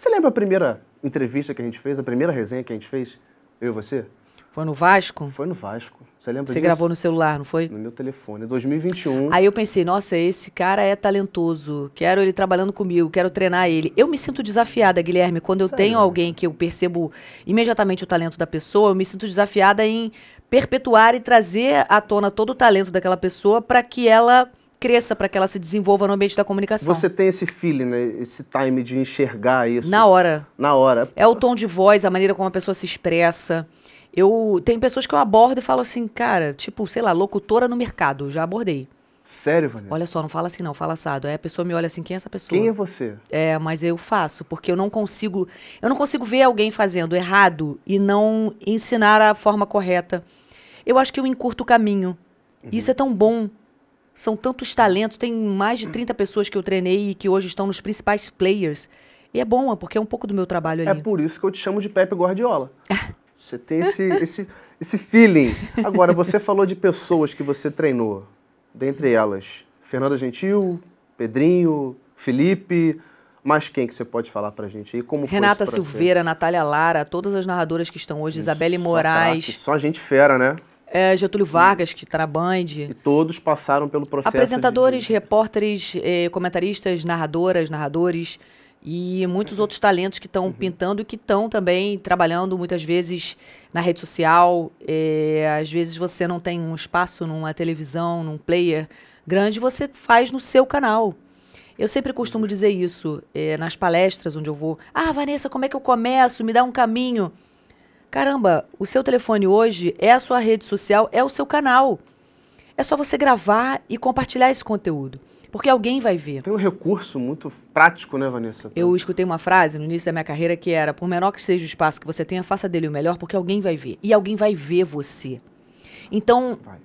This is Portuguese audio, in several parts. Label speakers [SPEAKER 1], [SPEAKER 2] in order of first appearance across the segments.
[SPEAKER 1] Você lembra a primeira entrevista que a gente fez, a primeira resenha que a gente fez? Eu e você?
[SPEAKER 2] Foi no Vasco? Foi no Vasco.
[SPEAKER 1] Você lembra Você disso? gravou no celular, não foi? No meu telefone, 2021. Aí
[SPEAKER 2] eu pensei, nossa, esse cara é talentoso. Quero ele trabalhando comigo, quero treinar ele. Eu me sinto desafiada, Guilherme, quando Sério? eu tenho alguém que eu percebo imediatamente o talento da pessoa, eu me sinto desafiada em perpetuar e trazer à tona todo o talento daquela pessoa para que ela cresça, para que ela se desenvolva no ambiente da comunicação. Você
[SPEAKER 1] tem esse feeling, né? esse time de enxergar isso. Na hora. Na hora.
[SPEAKER 2] É o tom de voz, a maneira como a pessoa se expressa. Eu Tem pessoas que eu abordo e falo assim, cara, tipo, sei lá, locutora no mercado, já abordei.
[SPEAKER 1] Sério, Vanessa?
[SPEAKER 2] Olha só, não fala assim não, fala assado. Aí a pessoa me olha assim, quem é essa pessoa? Quem é você? É, mas eu faço, porque eu não consigo, eu não consigo ver alguém fazendo errado e não ensinar a forma correta. Eu acho que eu encurto o caminho. Uhum. Isso é tão bom. São tantos talentos, tem mais de 30 pessoas que eu treinei e que hoje estão nos principais players. E é bom, porque é um pouco do meu trabalho é ali. É
[SPEAKER 1] por isso que eu te chamo de Pepe Guardiola. você tem esse, esse, esse feeling. Agora, você falou de pessoas que você treinou. Dentre elas, Fernanda Gentil, Pedrinho, Felipe. Mas quem que você pode falar pra gente aí? Como Renata Silveira,
[SPEAKER 2] Natália Lara, todas as narradoras que estão hoje, Isabelle Moraes.
[SPEAKER 1] só gente fera, né?
[SPEAKER 2] é, Getúlio Vargas, que está na Band. E
[SPEAKER 1] todos passaram pelo processo. Apresentadores,
[SPEAKER 2] de... repórteres, eh, comentaristas, narradoras, narradores e muitos uhum. outros talentos que estão uhum. pintando e que estão também trabalhando muitas vezes na rede social. É, às vezes você não tem um espaço numa televisão, num player grande, você faz no seu canal. Eu sempre costumo uhum. dizer isso é, nas palestras onde eu vou. Ah, Vanessa, como é que eu começo? Me dá um caminho. Caramba, o seu telefone hoje é a sua rede social, é o seu canal. É só você gravar e compartilhar esse conteúdo. Porque alguém vai ver. Tem um recurso muito prático, né, Vanessa? Eu escutei uma frase no início da minha carreira que era: por menor que seja o espaço que você tenha, faça dele o melhor, porque alguém vai ver. E alguém vai ver você. Então, vai.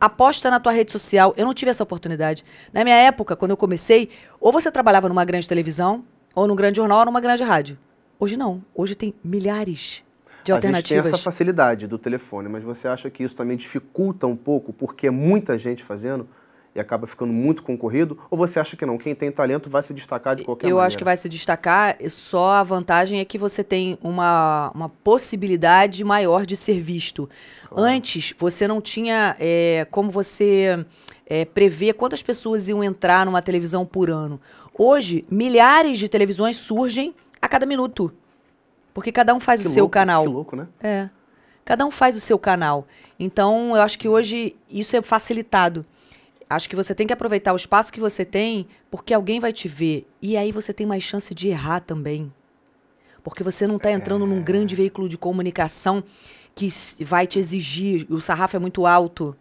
[SPEAKER 2] aposta na tua rede social. Eu não tive essa oportunidade. Na minha época, quando eu comecei, ou você trabalhava numa grande televisão, ou num grande jornal, ou numa grande rádio. Hoje não. Hoje tem milhares de a alternativas. A gente tem essa
[SPEAKER 1] facilidade do telefone, mas você acha que isso também dificulta um pouco, porque é muita gente fazendo e acaba ficando muito concorrido? Ou você acha que não? Quem tem talento vai se destacar de qualquer Eu maneira? Eu acho que vai
[SPEAKER 2] se destacar, só a vantagem é que você tem uma, uma possibilidade maior de ser visto. Claro. Antes, você não tinha é, como você é, prever quantas pessoas iam entrar numa televisão por ano. Hoje, milhares de televisões surgem a cada minuto. Porque cada um faz que o seu louco, canal. Que louco, né? É. Cada um faz o seu canal. Então, eu acho que hoje isso é facilitado. Acho que você tem que aproveitar o espaço que você tem, porque alguém vai te ver. E aí você tem mais chance de errar também. Porque você não está é. entrando é... num grande veículo de comunicação que vai te exigir. O sarrafo é muito alto.